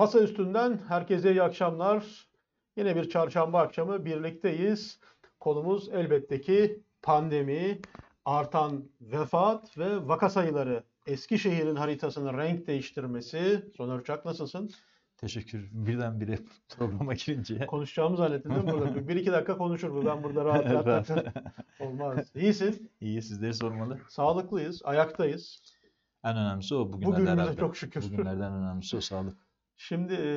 Masa üstünden herkese iyi akşamlar. Yine bir çarşamba akşamı birlikteyiz. Konumuz elbette ki pandemi, artan vefat ve vaka sayıları. Eskişehir'in haritasının renk değiştirmesi. Soner Uçak nasılsın? Teşekkür. Birdenbire programa girince. Konuşacağımı zannettim değil mi burada? Bir iki dakika konuşur Ben burada rahat rahat. rahat. Olmaz. İyisin. İyi sizleri sormalı. Sağlıklıyız. Ayaktayız. En önemlisi o bugünlerden. Bugünümüze çok şükür. Bugünlerden önemlisi o sağlık. Şimdi e,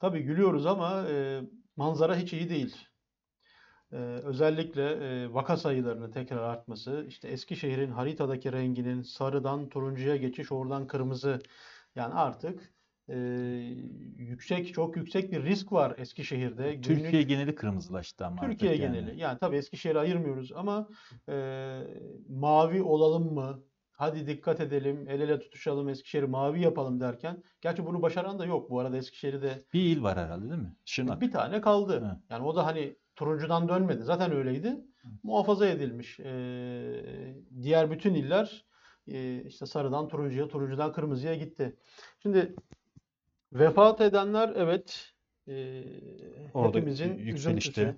tabii gülüyoruz ama e, manzara hiç iyi değil. E, özellikle e, vaka sayılarının tekrar artması, işte Eskişehir'in haritadaki renginin sarıdan turuncuya geçiş, oradan kırmızı yani artık e, yüksek çok yüksek bir risk var Eskişehir'de. Günlük, Türkiye geneli kırmızılaştı ama. Türkiye yani. geneli. Yani tabii Eskişehir'i ayırmıyoruz ama e, mavi olalım mı? hadi dikkat edelim, el ele tutuşalım, Eskişehir'i mavi yapalım derken. Gerçi bunu başaran da yok bu arada Eskişehir'de. Bir il var herhalde değil mi? Şırnak. Bir tane kaldı. Ha. Yani o da hani turuncudan dönmedi. Zaten öyleydi. Hı. Muhafaza edilmiş. Ee, diğer bütün iller e, işte sarıdan turuncuya, turuncudan kırmızıya gitti. Şimdi vefat edenler evet e, Orada hepimizin yükselişte.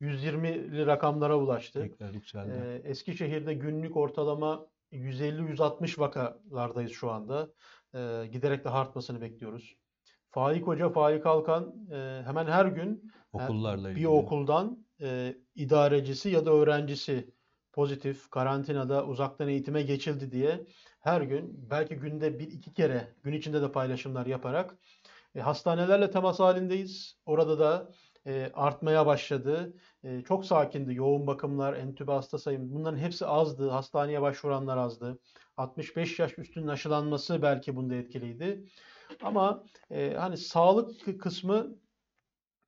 120'li rakamlara ulaştı. Tekrar yükseldi. Ee, Eskişehir'de günlük ortalama 150-160 vakalardayız şu anda. E, giderek de artmasını bekliyoruz. Faik Hoca, Faik Alkan e, hemen her gün e, Okullarla bir ilgili. okuldan e, idarecisi ya da öğrencisi pozitif karantinada uzaktan eğitime geçildi diye her gün belki günde bir iki kere gün içinde de paylaşımlar yaparak e, hastanelerle temas halindeyiz. Orada da e, artmaya başladı. E, çok sakindi. Yoğun bakımlar, entübe hasta sayım bunların hepsi azdı. Hastaneye başvuranlar azdı. 65 yaş üstünün aşılanması belki bunda etkiliydi. Ama e, hani sağlık kısmı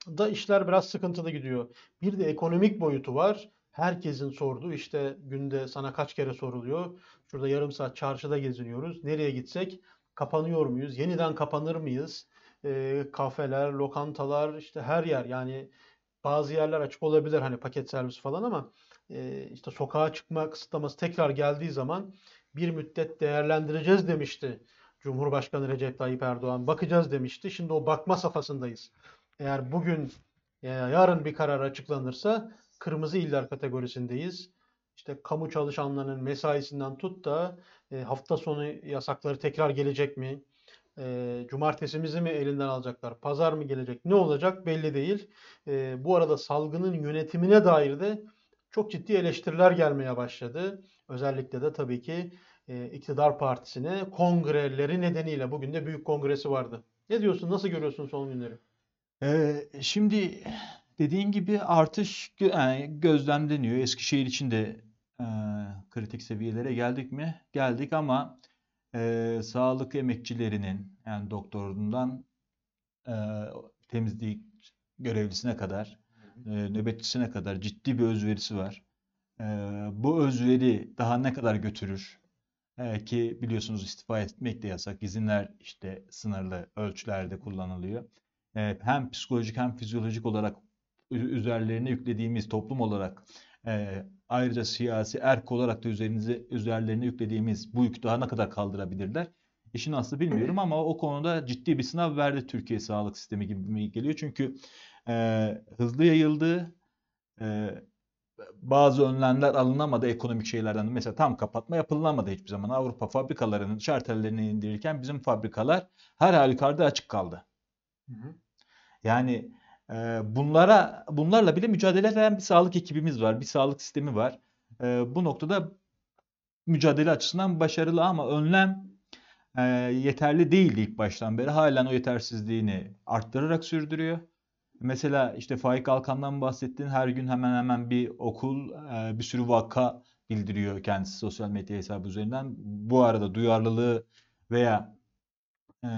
da işler biraz sıkıntılı gidiyor. Bir de ekonomik boyutu var. Herkesin sorduğu işte günde sana kaç kere soruluyor. Şurada yarım saat çarşıda geziniyoruz. Nereye gitsek kapanıyor muyuz? Yeniden kapanır mıyız? e, kafeler, lokantalar işte her yer yani bazı yerler açık olabilir hani paket servis falan ama e, işte sokağa çıkma kısıtlaması tekrar geldiği zaman bir müddet değerlendireceğiz demişti Cumhurbaşkanı Recep Tayyip Erdoğan. Bakacağız demişti. Şimdi o bakma safhasındayız. Eğer bugün yani yarın bir karar açıklanırsa kırmızı iller kategorisindeyiz. İşte kamu çalışanlarının mesaisinden tut da e, hafta sonu yasakları tekrar gelecek mi? E, cumartesimizi mi elinden alacaklar? Pazar mı gelecek? Ne olacak belli değil. E, bu arada salgının yönetimine dair de çok ciddi eleştiriler gelmeye başladı. Özellikle de tabii ki e, iktidar partisine kongreleri nedeniyle bugün de büyük kongresi vardı. Ne diyorsun? Nasıl görüyorsun son günleri? Ee, şimdi dediğin gibi artış gö yani e, gözlemleniyor. Eskişehir için de e, kritik seviyelere geldik mi? Geldik ama e, sağlık emekçilerinin yani doktorundan e, temizlik görevlisine kadar e, nöbetçisine kadar ciddi bir özverisi var. E, bu özveri daha ne kadar götürür? E, ki biliyorsunuz istifa etmek de yasak. İzinler işte sınırlı ölçülerde kullanılıyor. E, hem psikolojik hem fizyolojik olarak üzerlerine yüklediğimiz toplum olarak e, ayrıca siyasi erk olarak da üzerinize, üzerlerine yüklediğimiz bu yük daha ne kadar kaldırabilirler? İşin aslı bilmiyorum ama o konuda ciddi bir sınav verdi Türkiye sağlık sistemi gibi mi geliyor. Çünkü e, hızlı yayıldı. E, bazı önlemler alınamadı ekonomik şeylerden. Mesela tam kapatma yapılamadı hiçbir zaman. Avrupa fabrikalarının şartellerini indirirken bizim fabrikalar her halükarda açık kaldı. Hı hı. Yani ee, bunlara bunlarla bile mücadele eden bir sağlık ekibimiz var, bir sağlık sistemi var. Ee, bu noktada mücadele açısından başarılı ama önlem e, yeterli değildi ilk baştan beri. Halen o yetersizliğini arttırarak sürdürüyor. Mesela işte Faik Alkan'dan bahsettiğin her gün hemen hemen bir okul e, bir sürü vaka bildiriyor kendisi sosyal medya hesabı üzerinden. Bu arada duyarlılığı veya e,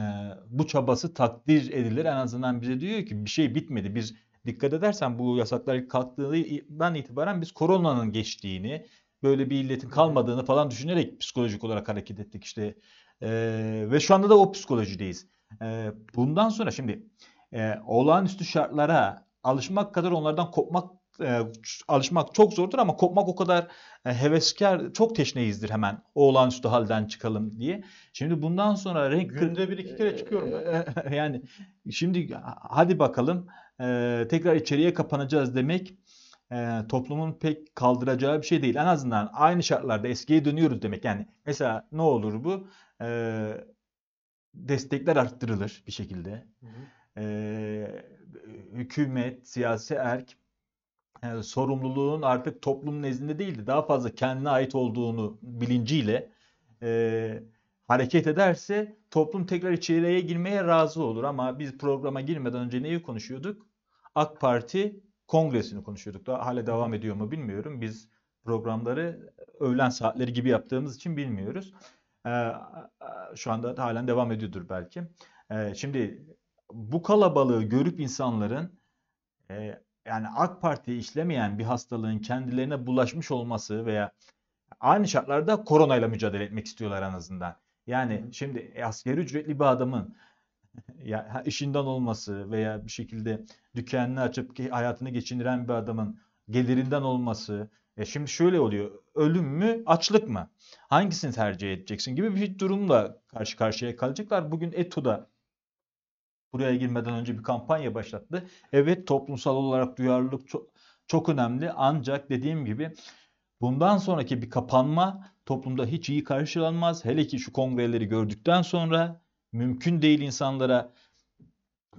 bu çabası takdir edilir. En azından bize diyor ki bir şey bitmedi. Biz dikkat edersen bu yasaklar kalktığından itibaren biz koronanın geçtiğini, böyle bir illetin kalmadığını falan düşünerek psikolojik olarak hareket ettik işte. E, ve şu anda da o psikolojideyiz. E, bundan sonra şimdi e, olağanüstü şartlara alışmak kadar onlardan kopmak e, alışmak çok zordur ama kopmak o kadar e, heveskar, çok teşneyizdir hemen. O olağanüstü halden çıkalım diye. Şimdi bundan sonra renk... Günde bir iki kere e, çıkıyorum ben. E, e, yani şimdi hadi bakalım e, tekrar içeriye kapanacağız demek e, toplumun pek kaldıracağı bir şey değil. En azından aynı şartlarda eskiye dönüyoruz demek. Yani mesela ne olur bu? E, destekler arttırılır bir şekilde. Hı hı. E, hükümet, siyasi erk yani sorumluluğun artık toplum nezdinde değildi. Daha fazla kendine ait olduğunu bilinciyle e, hareket ederse toplum tekrar içeriye girmeye razı olur. Ama biz programa girmeden önce neyi konuşuyorduk? AK Parti kongresini konuşuyorduk. Daha hala devam ediyor mu bilmiyorum. Biz programları öğlen saatleri gibi yaptığımız için bilmiyoruz. Ee, şu anda halen devam ediyordur belki. Ee, şimdi bu kalabalığı görüp insanların e, yani AK Parti işlemeyen bir hastalığın kendilerine bulaşmış olması veya aynı şartlarda koronayla mücadele etmek istiyorlar en azından. Yani şimdi e, asker ücretli bir adamın ya işinden olması veya bir şekilde dükkanını açıp hayatını geçindiren bir adamın gelirinden olması. E şimdi şöyle oluyor. Ölüm mü, açlık mı? Hangisini tercih edeceksin gibi bir durumla karşı karşıya kalacaklar. Bugün ETO'da buraya girmeden önce bir kampanya başlattı. Evet toplumsal olarak duyarlılık çok, çok önemli ancak dediğim gibi bundan sonraki bir kapanma toplumda hiç iyi karşılanmaz. Hele ki şu kongreleri gördükten sonra mümkün değil insanlara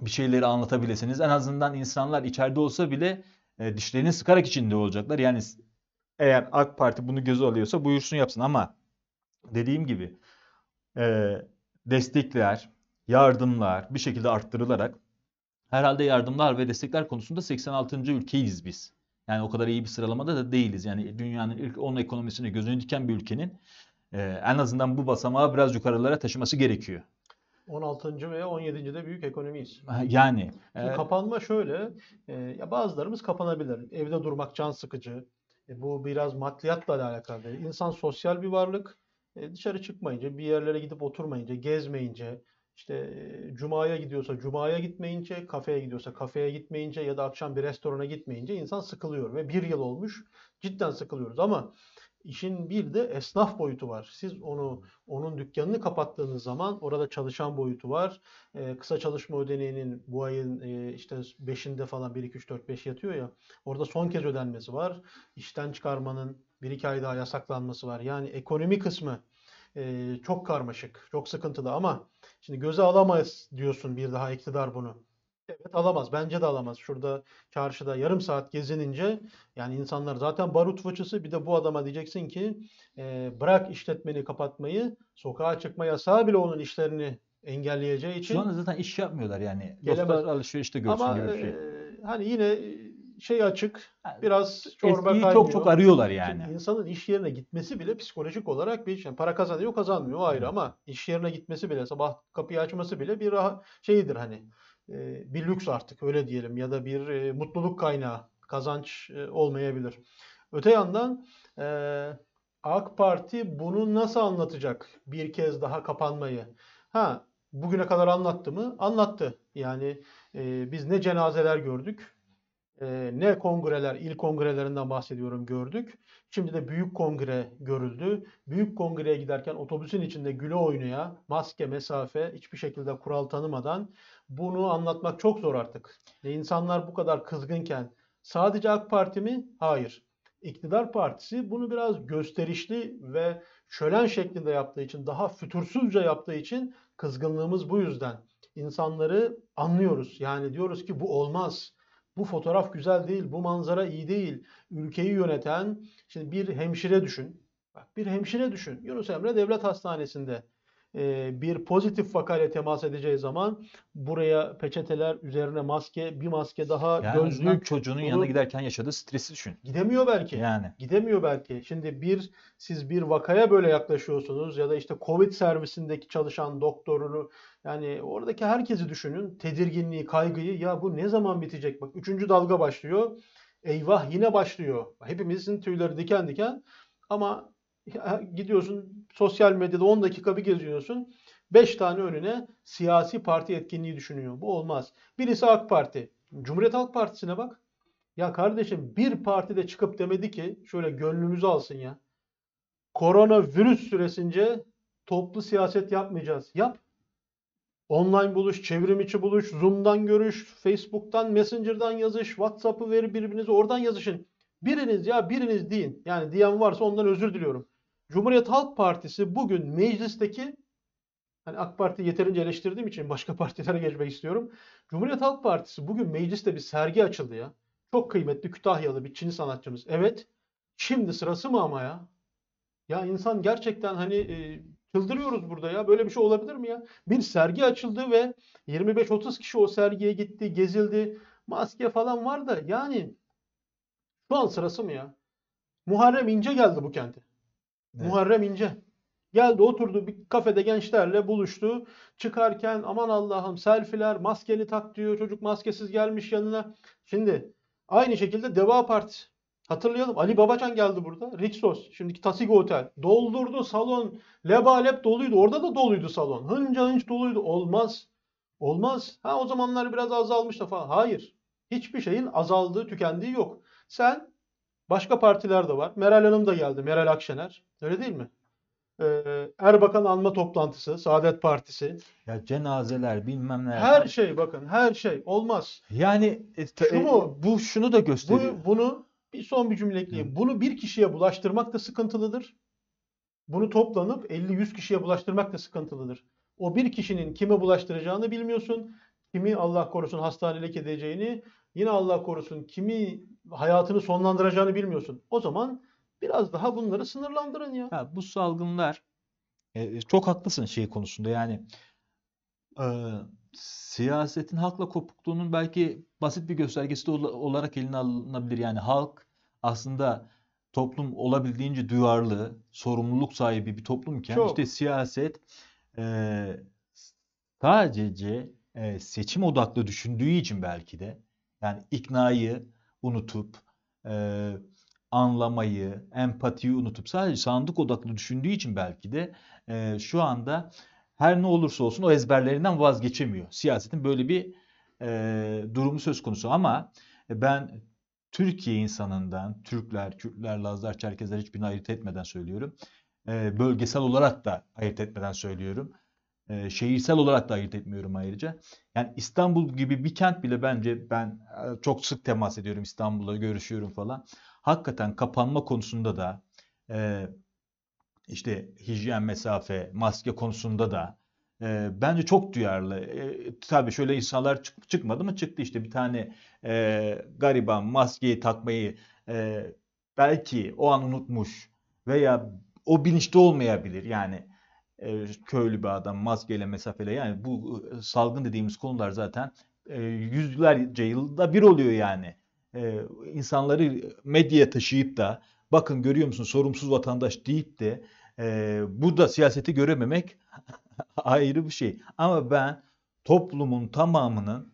bir şeyleri anlatabilirsiniz. En azından insanlar içeride olsa bile e, dişlerini sıkarak içinde olacaklar. Yani eğer AK Parti bunu göze alıyorsa buyursun yapsın ama dediğim gibi e, destekler, yardımlar bir şekilde arttırılarak herhalde yardımlar ve destekler konusunda 86. ülkeyiz biz. Yani o kadar iyi bir sıralamada da değiliz. Yani dünyanın ilk 10 ekonomisine gözünü diken bir ülkenin e, en azından bu basamağı biraz yukarılara taşıması gerekiyor. 16. veya 17. de büyük ekonomiyiz. Yani. Şimdi e, Kapanma şöyle. E, ya bazılarımız kapanabilir. Evde durmak can sıkıcı. E, bu biraz maddiyatla da alakalı İnsan sosyal bir varlık. E, dışarı çıkmayınca, bir yerlere gidip oturmayınca, gezmeyince, işte cumaya gidiyorsa cumaya gitmeyince, kafeye gidiyorsa kafeye gitmeyince ya da akşam bir restorana gitmeyince insan sıkılıyor ve bir yıl olmuş cidden sıkılıyoruz ama işin bir de esnaf boyutu var. Siz onu onun dükkanını kapattığınız zaman orada çalışan boyutu var. Ee, kısa çalışma ödeneğinin bu ayın e, işte 5'inde falan 1 2 3 4 5 yatıyor ya. Orada son kez ödenmesi var. İşten çıkarmanın 1 2 ay daha yasaklanması var. Yani ekonomi kısmı e, çok karmaşık, çok sıkıntılı ama Şimdi göze alamaz diyorsun bir daha iktidar bunu. Evet alamaz. Bence de alamaz. Şurada çarşıda yarım saat gezinince yani insanlar zaten barut fıçısı bir de bu adama diyeceksin ki e, bırak işletmeni kapatmayı sokağa çıkma yasağı bile onun işlerini engelleyeceği için. Şu anda zaten iş yapmıyorlar yani. Gelemez. Dostlar alışverişte görsün Ama, gibi bir e, şey. E, hani yine e, şey açık. biraz çorba Eskiyi kaynıyor. çok çok arıyorlar yani. Şimdi insanın iş yerine gitmesi bile psikolojik olarak bir şey. Yani para kazanıyor kazanmıyor ayrı evet. ama iş yerine gitmesi bile sabah kapıyı açması bile bir şeydir hani e, bir lüks artık öyle diyelim ya da bir e, mutluluk kaynağı kazanç e, olmayabilir. Öte yandan AK Parti bunu nasıl anlatacak bir kez daha kapanmayı? Ha bugüne kadar anlattı mı? Anlattı. Yani e, biz ne cenazeler gördük e, ne kongreler, il kongrelerinden bahsediyorum gördük. Şimdi de büyük kongre görüldü. Büyük kongreye giderken otobüsün içinde güle oynaya, maske, mesafe hiçbir şekilde kural tanımadan bunu anlatmak çok zor artık. E, insanlar bu kadar kızgınken sadece AK Parti mi? Hayır. İktidar partisi bunu biraz gösterişli ve şölen şeklinde yaptığı için, daha fütursuzca yaptığı için kızgınlığımız bu yüzden. İnsanları anlıyoruz. Yani diyoruz ki bu olmaz bu fotoğraf güzel değil, bu manzara iyi değil. Ülkeyi yöneten şimdi bir hemşire düşün. Bak bir hemşire düşün. Yunus Emre Devlet Hastanesi'nde e, bir pozitif vakayla temas edeceği zaman buraya peçeteler, üzerine maske, bir maske daha, yani gözlük. çocuğunun bunu... yanına giderken yaşadığı stresi düşün. Gidemiyor belki. Yani. Gidemiyor belki. Şimdi bir siz bir vakaya böyle yaklaşıyorsunuz ya da işte Covid servisindeki çalışan doktorunu yani oradaki herkesi düşünün. Tedirginliği, kaygıyı ya bu ne zaman bitecek? Bak üçüncü dalga başlıyor. Eyvah yine başlıyor. Hepimizin tüyleri diken diken ama gidiyorsun sosyal medyada 10 dakika bir geziyorsun. 5 tane önüne siyasi parti etkinliği düşünüyor. Bu olmaz. Birisi AK Parti. Cumhuriyet Halk Partisi'ne bak. Ya kardeşim bir parti de çıkıp demedi ki şöyle gönlümüzü alsın ya. Koronavirüs süresince toplu siyaset yapmayacağız. Yap. Online buluş, çevrim içi buluş, Zoom'dan görüş, Facebook'tan, Messenger'dan yazış, WhatsApp'ı verir birbirinize oradan yazışın. Biriniz ya biriniz deyin. Yani diyen varsa ondan özür diliyorum. Cumhuriyet Halk Partisi bugün meclisteki hani AK Parti yeterince eleştirdiğim için başka partilere geçmek istiyorum. Cumhuriyet Halk Partisi bugün mecliste bir sergi açıldı ya. Çok kıymetli Kütahyalı bir Çin sanatçımız. Evet. Şimdi sırası mı ama ya? Ya insan gerçekten hani e, çıldırıyoruz burada ya. Böyle bir şey olabilir mi ya? Bir sergi açıldı ve 25-30 kişi o sergiye gitti, gezildi. Maske falan var da yani şu an sırası mı ya? Muharrem İnce geldi bu kente. Evet. Muharrem İnce. Geldi oturdu bir kafede gençlerle buluştu. Çıkarken aman Allah'ım selfiler maskeli tak diyor. Çocuk maskesiz gelmiş yanına. Şimdi aynı şekilde Deva Partisi. Hatırlayalım Ali Babacan geldi burada. Rixos şimdiki Tasigo Otel. Doldurdu salon. Lebalep doluydu. Orada da doluydu salon. Hınca hınç doluydu. Olmaz. Olmaz. Ha o zamanlar biraz azalmış da falan. Hayır. Hiçbir şeyin azaldığı, tükendiği yok. Sen başka partiler de var. Meral Hanım da geldi. Meral Akşener. Öyle değil mi? Ee, Erbakan alma toplantısı, Saadet Partisi. Ya cenazeler bilmem ne. Her şey bakın her şey olmaz. Yani e, Şu e, mu? bu şunu da gösteriyor. Bu, bunu bir son bir cümle ekleyeyim. Hı. Bunu bir kişiye bulaştırmak da sıkıntılıdır. Bunu toplanıp 50-100 kişiye bulaştırmak da sıkıntılıdır. O bir kişinin kime bulaştıracağını bilmiyorsun. Kimi Allah korusun hastanelik edeceğini, yine Allah korusun kimi hayatını sonlandıracağını bilmiyorsun. O zaman Biraz daha bunları sınırlandırın ya. Ha, bu salgınlar e, e, çok haklısın şey konusunda yani e, siyasetin halkla kopukluğunun belki basit bir göstergesi de olarak eline alınabilir. Yani halk aslında toplum olabildiğince duyarlı, sorumluluk sahibi bir toplumken çok. işte siyaset e, sadece e, seçim odaklı düşündüğü için belki de yani iknayı unutup e, anlamayı, empatiyi unutup sadece sandık odaklı düşündüğü için belki de e, şu anda her ne olursa olsun o ezberlerinden vazgeçemiyor. Siyasetin böyle bir e, durumu söz konusu ama e, ben Türkiye insanından, Türkler, Kürtler, Lazlar, Çerkezler hiçbirini ayırt etmeden söylüyorum. E, bölgesel olarak da ayırt etmeden söylüyorum. E, şehirsel olarak da ayırt etmiyorum ayrıca. Yani İstanbul gibi bir kent bile bence ben e, çok sık temas ediyorum İstanbul'a görüşüyorum falan hakikaten kapanma konusunda da e, işte hijyen mesafe, maske konusunda da e, bence çok duyarlı. E, tabii şöyle insanlar çık, çıkmadı mı çıktı işte bir tane e, gariban maskeyi takmayı e, belki o an unutmuş veya o bilinçli olmayabilir yani e, köylü bir adam maskeyle mesafeyle yani bu e, salgın dediğimiz konular zaten e, yüzlerce yılda bir oluyor yani e, insanları medyaya taşıyıp da bakın görüyor musun sorumsuz vatandaş deyip de e, burada siyaseti görememek ayrı bir şey. Ama ben toplumun tamamının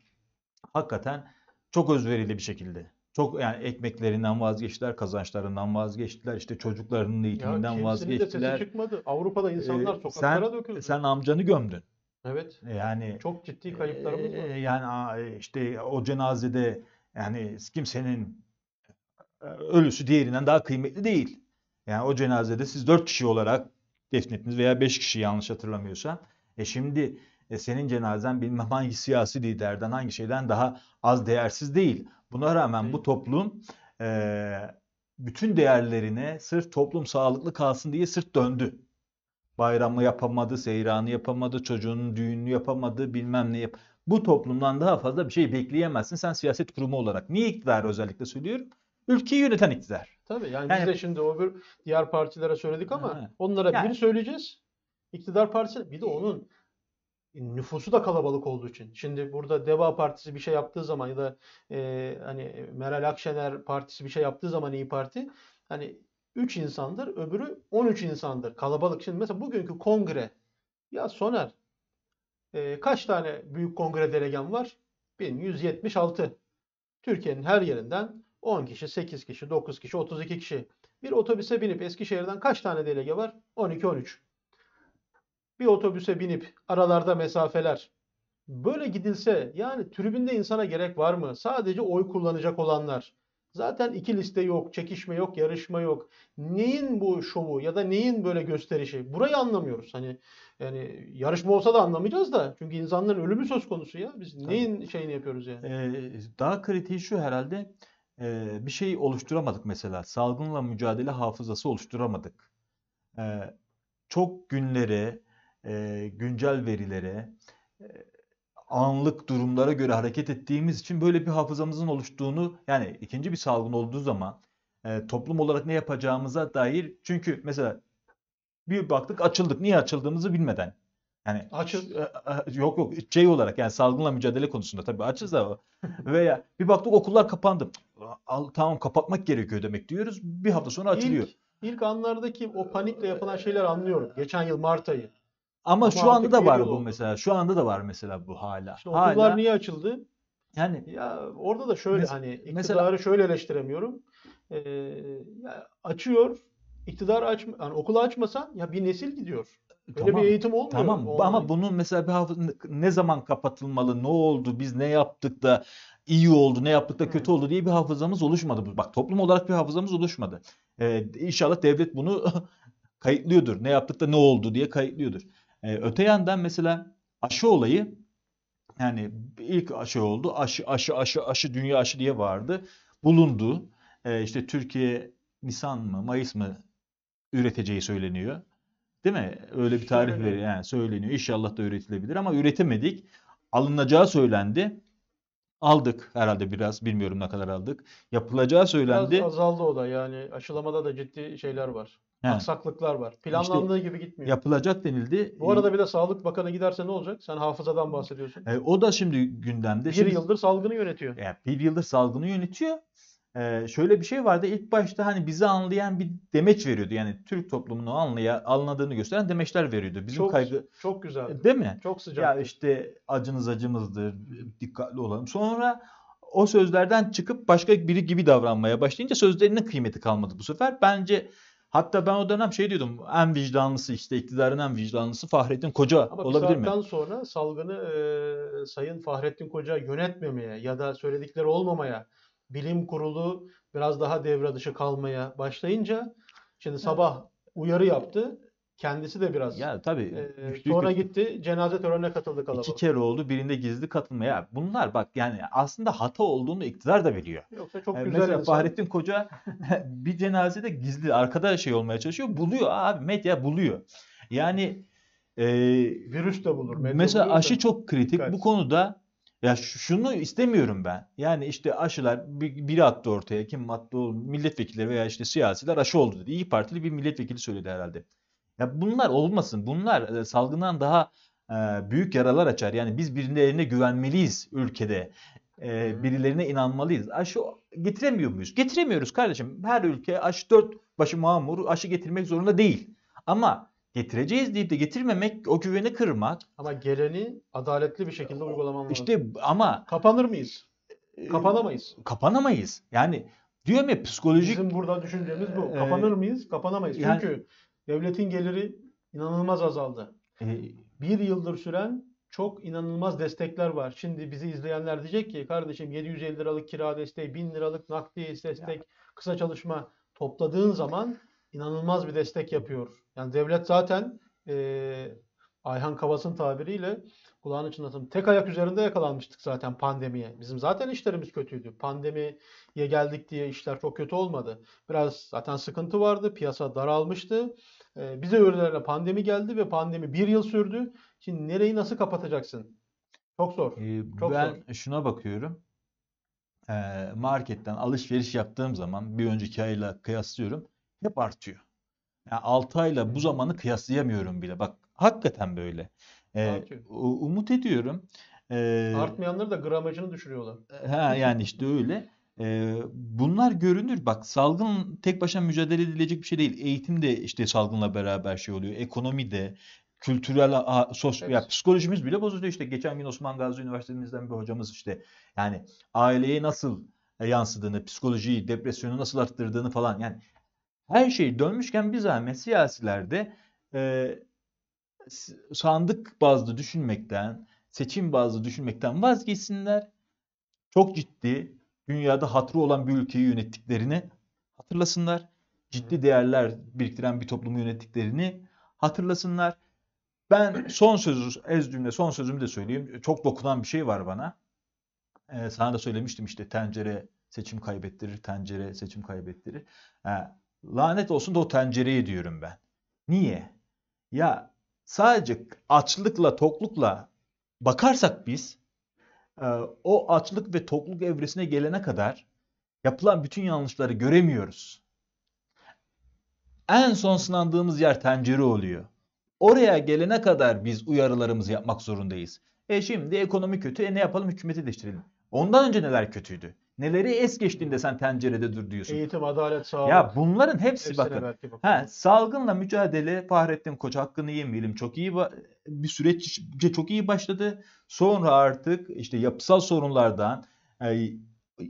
hakikaten çok özverili bir şekilde çok yani ekmeklerinden vazgeçtiler, kazançlarından vazgeçtiler, işte çocuklarının eğitiminden ya vazgeçtiler. De çıkmadı. Avrupa'da e, insanlar ee, sokaklara sen, döküldü. Sen amcanı gömdün. Evet. E, yani çok ciddi kayıplarımız var. E, yani işte o cenazede yani kimsenin e, ölüsü diğerinden daha kıymetli değil. Yani o cenazede siz dört kişi olarak defnettiniz veya beş kişi yanlış hatırlamıyorsam. E şimdi e senin cenazen bilmem hangi siyasi liderden hangi şeyden daha az değersiz değil. Buna rağmen bu toplum e, bütün değerlerine sırf toplum sağlıklı kalsın diye sırt döndü. Bayramı yapamadı, seyranı yapamadı, çocuğunun düğününü yapamadı, bilmem ne yap bu toplumdan daha fazla bir şey bekleyemezsin sen siyaset kurumu olarak. Niye iktidar özellikle söylüyorum? Ülkeyi yöneten iktidar. Tabii yani, yani biz de şimdi o bir diğer partilere söyledik ama he. onlara yani, bir söyleyeceğiz. İktidar partisi bir de onun nüfusu da kalabalık olduğu için. Şimdi burada Deva Partisi bir şey yaptığı zaman ya da e, hani Meral Akşener Partisi bir şey yaptığı zaman İyi Parti hani 3 insandır, öbürü 13 insandır. Kalabalık. Şimdi mesela bugünkü kongre ya Soner e, kaç tane büyük kongre delegan var? 1176. Türkiye'nin her yerinden 10 kişi, 8 kişi, 9 kişi, 32 kişi. Bir otobüse binip Eskişehir'den kaç tane delege var? 12-13. Bir otobüse binip aralarda mesafeler. Böyle gidilse yani tribünde insana gerek var mı? Sadece oy kullanacak olanlar. Zaten iki liste yok, çekişme yok, yarışma yok. Neyin bu şovu ya da neyin böyle gösterişi? Burayı anlamıyoruz. Hani yani yarışma olsa da anlamayacağız da. Çünkü insanların ölümü söz konusu ya. Biz Tabii. neyin şeyini yapıyoruz yani? Ee, daha kritiği şu herhalde. E, bir şey oluşturamadık mesela. Salgınla mücadele hafızası oluşturamadık. E, çok günlere, e, güncel verilere, e, anlık durumlara göre hareket ettiğimiz için böyle bir hafızamızın oluştuğunu yani ikinci bir salgın olduğu zaman e, toplum olarak ne yapacağımıza dair çünkü mesela bir baktık açıldık. Niye açıldığımızı bilmeden. Yani açıl e, e, yok yok şey olarak yani salgınla mücadele konusunda tabii açız da veya bir baktık okullar kapandı. Al, tamam kapatmak gerekiyor demek diyoruz. Bir hafta sonra açılıyor. İlk, ilk anlardaki o panikle yapılan şeyler anlıyorum. Geçen yıl Mart ayı. Ama, şu anda da var bu mesela. Şu anda da var mesela bu hala. Şimdi hala, okullar niye açıldı? Yani ya orada da şöyle mes- hani iktidarı mesela, şöyle eleştiremiyorum. Ee, açıyor, iktidar aç yani okulu açmasan ya bir nesil gidiyor. Öyle tamam, bir eğitim olmuyor. Tamam online. ama hani bunun mesela bir hafta ne zaman kapatılmalı, ne oldu, biz ne yaptık da iyi oldu, ne yaptık da kötü oldu diye bir hafızamız oluşmadı. Bak toplum olarak bir hafızamız oluşmadı. Ee, inşallah devlet bunu kayıtlıyordur. Ne yaptık da ne oldu diye kayıtlıyordur. Ee, öte yandan mesela aşı olayı yani ilk aşı oldu. Aşı aşı aşı aşı dünya aşı diye vardı. Bulundu. E, işte Türkiye Nisan mı Mayıs mı üreteceği söyleniyor. Değil mi? Öyle bir tarih Söyle. veriyor. Yani söyleniyor. İnşallah da üretilebilir ama üretemedik. Alınacağı söylendi. Aldık herhalde biraz. Bilmiyorum ne kadar aldık. Yapılacağı söylendi. Biraz azaldı o da yani aşılamada da ciddi şeyler var. Evet. Aksaklıklar var. Planlandığı işte gibi gitmiyor. Yapılacak denildi. Bu arada bir de Sağlık Bakanı giderse ne olacak? Sen hafızadan bahsediyorsun. E, o da şimdi gündemde. Bir şimdi, yıldır salgını yönetiyor. Yani bir yıldır salgını yönetiyor. Ee, şöyle bir şey vardı. İlk başta hani bizi anlayan bir demeç veriyordu. Yani Türk toplumunu anlaya, anladığını gösteren demeçler veriyordu. Bizim çok, kaygı çok güzel. E, değil mi? Çok sıcak. Ya işte acınız acımızdır. Dikkatli olalım. Sonra o sözlerden çıkıp başka biri gibi davranmaya başlayınca sözlerinin kıymeti kalmadı bu sefer. Bence Hatta ben o dönem şey diyordum. En vicdanlısı işte iktidarın en vicdanlısı Fahrettin Koca Ama olabilir mi? Ama sonra salgını e, Sayın Fahrettin Koca yönetmemeye ya da söyledikleri olmamaya, bilim kurulu biraz daha devre dışı kalmaya başlayınca şimdi sabah evet. uyarı yaptı. Kendisi de biraz. Ya tabii. E, sonra kötü. gitti cenaze törenine katıldı kalabalık. İki kere oldu birinde gizli katılma. Ya bunlar bak yani aslında hata olduğunu iktidar da biliyor. Yoksa çok güzel. Mesela insan. Fahrettin Koca bir cenazede gizli arkada şey olmaya çalışıyor. Buluyor abi medya buluyor. Yani e, virüs de bulur. Medya mesela bulur aşı da. çok kritik. Dikkat. Bu konuda ya şunu istemiyorum ben. Yani işte aşılar biri attı ortaya kim attı o milletvekilleri veya işte siyasiler aşı oldu dedi. İyi Partili bir milletvekili söyledi herhalde. Ya bunlar olmasın. Bunlar e, salgından daha e, büyük yaralar açar. Yani biz birilerine güvenmeliyiz ülkede. E, birilerine inanmalıyız. Aşı getiremiyor muyuz? Getiremiyoruz kardeşim. Her ülke aşı dört başı mamur aşı getirmek zorunda değil. Ama getireceğiz deyip de getirmemek o güveni kırmak. Ama geleni adaletli bir şekilde uygulamamız İşte ama kapanır mıyız? Ee, kapanamayız. Kapanamayız. Yani diyorum ya psikolojik Bizim burada düşüncemiz bu. Ee, kapanır mıyız? Kapanamayız. Yani, Çünkü Devletin geliri inanılmaz azaldı. E, bir yıldır süren çok inanılmaz destekler var. Şimdi bizi izleyenler diyecek ki kardeşim 750 liralık kira desteği, 1000 liralık nakdi destek, yani. kısa çalışma topladığın zaman inanılmaz bir destek yapıyor. Yani devlet zaten e, Ayhan Kavas'ın tabiriyle kulağını çınlatın. Tek ayak üzerinde yakalanmıştık zaten pandemiye. Bizim zaten işlerimiz kötüydü. Pandemiye geldik diye işler çok kötü olmadı. Biraz zaten sıkıntı vardı. Piyasa daralmıştı. Ee, bize ürünlerle pandemi geldi ve pandemi bir yıl sürdü. Şimdi nereyi nasıl kapatacaksın? Çok zor. Ee, çok ben zor. şuna bakıyorum. Ee, marketten alışveriş yaptığım zaman bir önceki ayla kıyaslıyorum. Hep artıyor. Yani 6 ayla bu zamanı kıyaslayamıyorum bile. Bak Hakikaten böyle. Ee, umut ediyorum. Ee, Artmayanları da gramajını düşürüyorlar. E, ha yani işte öyle. Ee, bunlar görünür. Bak salgın tek başına mücadele edilecek bir şey değil. Eğitim de işte salgınla beraber şey oluyor. Ekonomi de, kültürel, sosyal evet. ya, psikolojimiz bile bozuluyor. işte. geçen gün Osman Gazi Üniversitemizden bir hocamız işte yani aileye nasıl e, yansıdığını, psikolojiyi, depresyonu nasıl arttırdığını falan yani her şey dönmüşken bir zahmet siyasilerde e, sandık bazlı düşünmekten, seçim bazlı düşünmekten vazgeçsinler. Çok ciddi dünyada hatrı olan bir ülkeyi yönettiklerini hatırlasınlar. Ciddi değerler biriktiren bir toplumu yönettiklerini hatırlasınlar. Ben son sözü, ez cümle son sözümü de söyleyeyim. Çok dokunan bir şey var bana. Ee, sana da söylemiştim işte tencere seçim kaybettirir, tencere seçim kaybettirir. Ha, lanet olsun da o tencereye diyorum ben. Niye? Ya sadece açlıkla toklukla bakarsak biz e, o açlık ve tokluk evresine gelene kadar yapılan bütün yanlışları göremiyoruz. En son sınandığımız yer tencere oluyor. Oraya gelene kadar biz uyarılarımızı yapmak zorundayız. E şimdi ekonomi kötü e ne yapalım hükümeti değiştirelim. Ondan önce neler kötüydü? Neleri es geçtiğinde sen tencerede dur diyorsun. Eğitim, adalet, sağlık. Ya bunların hepsi Hepsine bakın. He, salgınla mücadele Fahrettin Koç hakkını yemeyelim. Çok iyi bir süreççe çok iyi başladı. Sonra artık işte yapısal sorunlardan, e,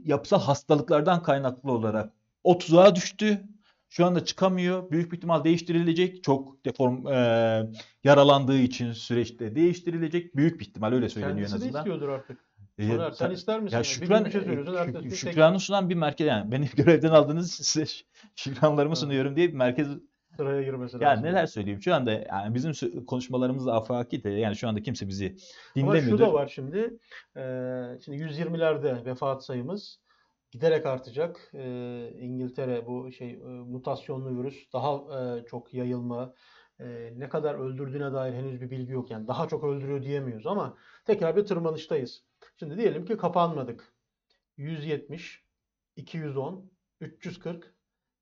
yapısal hastalıklardan kaynaklı olarak 30'a düştü. Şu anda çıkamıyor. Büyük bir ihtimal değiştirilecek. Çok deform e, yaralandığı için süreçte değiştirilecek. Büyük bir ihtimal öyle söyleniyor Kendisi en azından. Kendisi de istiyordur artık. Ee, Sorar, sen ister misin? Ya şükran, bir şey e, söylüyorsun. sunan bir merkez yani beni görevden aldığınız için size şükranlarımı sunuyorum diye bir merkez sıraya girmesi lazım. Yani neler söyleyeyim şu anda yani bizim konuşmalarımız da afaki de yani şu anda kimse bizi dinlemiyor. Ama şu da var şimdi. Ee, şimdi 120'lerde vefat sayımız giderek artacak. Ee, İngiltere bu şey e, mutasyonlu virüs daha e, çok yayılma, e, ne kadar öldürdüğüne dair henüz bir bilgi yok. Yani daha çok öldürüyor diyemiyoruz ama tekrar bir tırmanıştayız. Şimdi diyelim ki kapanmadık. 170, 210, 340,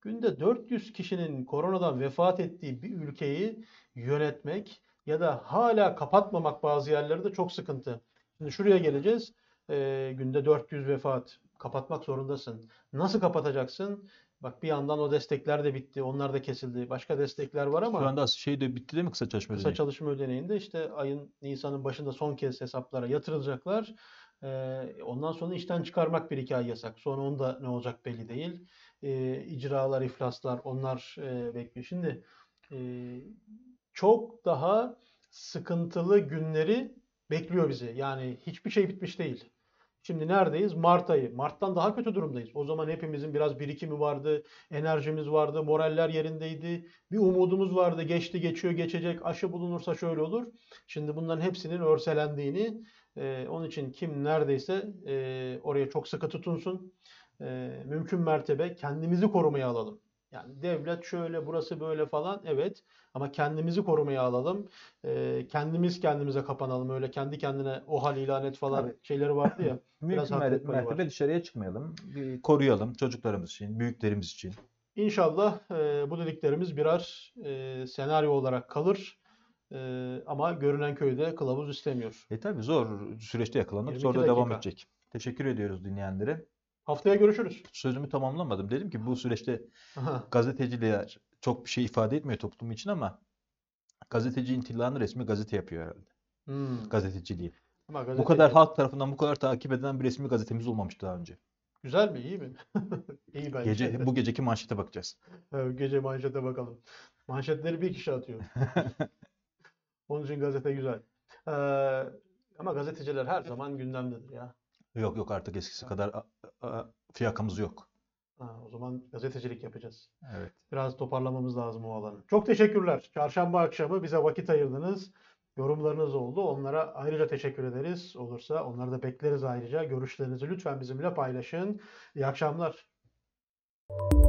günde 400 kişinin koronadan vefat ettiği bir ülkeyi yönetmek ya da hala kapatmamak bazı yerlerde çok sıkıntı. Şimdi şuraya geleceğiz. E, günde 400 vefat. Kapatmak zorundasın. Nasıl kapatacaksın? Bak bir yandan o destekler de bitti. Onlar da kesildi. Başka destekler var ama. Şu anda şey de bitti değil mi kısa çalışma ödeneği? Kısa çalışma ödeneğinde işte ayın Nisan'ın başında son kez hesaplara yatırılacaklar ondan sonra işten çıkarmak bir iki ay yasak. Sonra onda ne olacak belli değil. Ee, icralar, iflaslar onlar e, bekliyor. Şimdi e, çok daha sıkıntılı günleri bekliyor bizi. Yani hiçbir şey bitmiş değil. Şimdi neredeyiz? Mart ayı. Mart'tan daha kötü durumdayız. O zaman hepimizin biraz birikimi vardı, enerjimiz vardı, moraller yerindeydi. Bir umudumuz vardı. Geçti, geçiyor, geçecek. Aşı bulunursa şöyle olur. Şimdi bunların hepsinin örselendiğini e, onun için kim neredeyse e, oraya çok sıkı tutunsun. E, mümkün mertebe kendimizi korumaya alalım. Yani devlet şöyle, burası böyle falan evet ama kendimizi korumaya alalım. E, kendimiz kendimize kapanalım. Öyle kendi kendine o hal ilan et falan Tabii. şeyleri vardı ya. Mümkün mertebe dışarıya çıkmayalım. Bir koruyalım çocuklarımız için, büyüklerimiz için. İnşallah e, bu dediklerimiz birer e, senaryo olarak kalır. Ee, ama görünen köyde kılavuz istemiyor. E tabi zor süreçte yakalanıp sonra dakika. devam edecek. Teşekkür ediyoruz dinleyenlere. Haftaya görüşürüz. Sözümü tamamlamadım. Dedim ki bu süreçte gazeteciler çok bir şey ifade etmiyor toplum için ama gazeteci intilanı resmi gazete yapıyor herhalde. Hmm. Gazeteciliği. Ama gazete bu kadar halk tarafından bu kadar takip edilen bir resmi gazetemiz olmamış daha önce. Güzel mi? İyi mi? İyi bence. Gece, bu geceki manşete bakacağız. Evet, gece manşete bakalım. Manşetleri bir kişi atıyor. Onun için gazete güzel. Ee, ama gazeteciler her zaman gündemdedir ya. Yok yok artık eskisi kadar a, fiyakamız yok. Ha, o zaman gazetecilik yapacağız. Evet. Biraz toparlamamız lazım o alanı. Çok teşekkürler. Çarşamba akşamı bize vakit ayırdınız. Yorumlarınız oldu. Onlara ayrıca teşekkür ederiz. Olursa onları da bekleriz ayrıca. Görüşlerinizi lütfen bizimle paylaşın. İyi akşamlar. Müzik